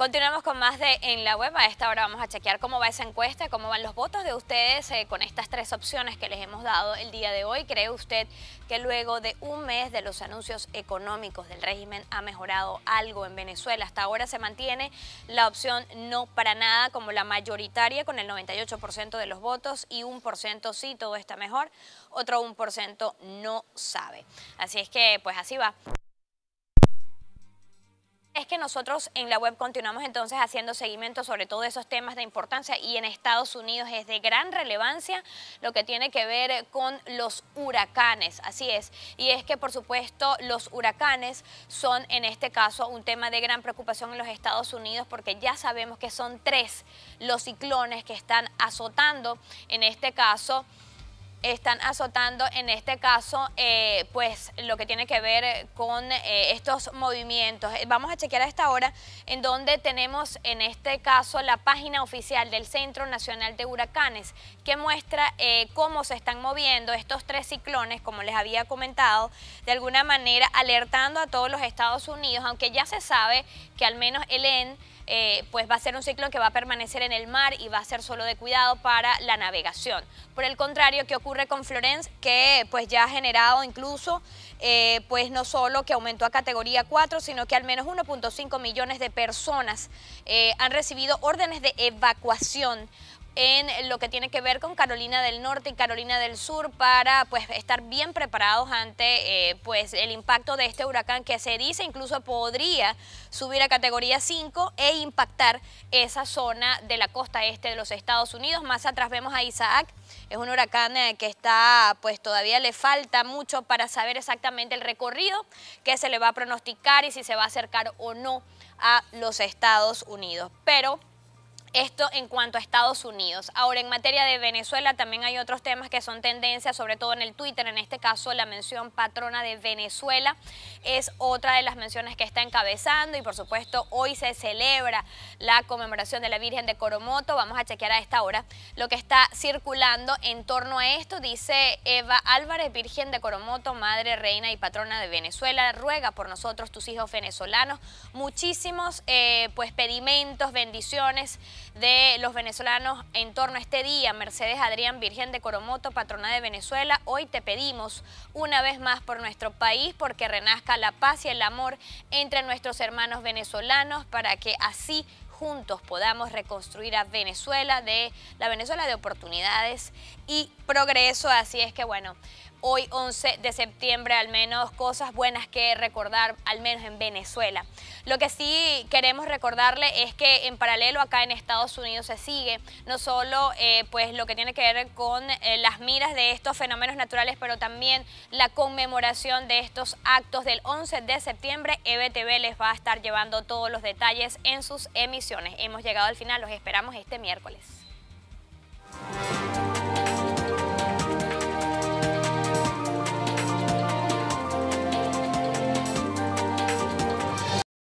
Continuamos con más de En la Web. A esta hora vamos a chequear cómo va esa encuesta, cómo van los votos de ustedes eh, con estas tres opciones que les hemos dado el día de hoy. ¿Cree usted que luego de un mes de los anuncios económicos del régimen ha mejorado algo en Venezuela? Hasta ahora se mantiene la opción no para nada como la mayoritaria con el 98% de los votos y un por ciento sí, todo está mejor. Otro un 1% no sabe. Así es que pues así va es que nosotros en la web continuamos entonces haciendo seguimiento sobre todos esos temas de importancia y en Estados Unidos es de gran relevancia lo que tiene que ver con los huracanes, así es. Y es que por supuesto los huracanes son en este caso un tema de gran preocupación en los Estados Unidos porque ya sabemos que son tres los ciclones que están azotando en este caso están azotando en este caso eh, pues lo que tiene que ver eh, con eh, estos movimientos. Vamos a chequear a esta hora en donde tenemos en este caso la página oficial del Centro Nacional de Huracanes que muestra cómo se están moviendo estos tres ciclones, como les había comentado, de alguna manera alertando a todos los Estados Unidos, aunque ya se sabe que al menos el EN eh, pues va a ser un ciclón que va a permanecer en el mar y va a ser solo de cuidado para la navegación. Por el contrario, ¿qué ocurre con Florence? Que pues ya ha generado incluso, eh, pues no solo que aumentó a categoría 4, sino que al menos 1.5 millones de personas eh, han recibido órdenes de evacuación en lo que tiene que ver con Carolina del Norte y Carolina del Sur para pues estar bien preparados ante eh, pues el impacto de este huracán que se dice incluso podría subir a categoría 5 e impactar esa zona de la costa este de los Estados Unidos. Más atrás vemos a Isaac, es un huracán eh, que está pues todavía le falta mucho para saber exactamente el recorrido que se le va a pronosticar y si se va a acercar o no a los Estados Unidos. Pero esto en cuanto a Estados Unidos. Ahora, en materia de Venezuela, también hay otros temas que son tendencias, sobre todo en el Twitter. En este caso, la mención patrona de Venezuela es otra de las menciones que está encabezando. Y por supuesto, hoy se celebra la conmemoración de la Virgen de Coromoto. Vamos a chequear a esta hora lo que está circulando en torno a esto. Dice Eva Álvarez, Virgen de Coromoto, Madre, Reina y Patrona de Venezuela. Ruega por nosotros, tus hijos venezolanos. Muchísimos eh, pues pedimentos, bendiciones de los venezolanos en torno a este día. Mercedes Adrián Virgen de Coromoto, patrona de Venezuela, hoy te pedimos una vez más por nuestro país porque renazca la paz y el amor entre nuestros hermanos venezolanos para que así juntos podamos reconstruir a Venezuela de la Venezuela de oportunidades y progreso. Así es que bueno, hoy 11 de septiembre, al menos cosas buenas que recordar, al menos en Venezuela. Lo que sí queremos recordarle es que en paralelo acá en Estados Unidos se sigue no solo eh, pues lo que tiene que ver con eh, las miras de estos fenómenos naturales, pero también la conmemoración de estos actos del 11 de septiembre. EBTV les va a estar llevando todos los detalles en sus emisiones. Hemos llegado al final, los esperamos este miércoles.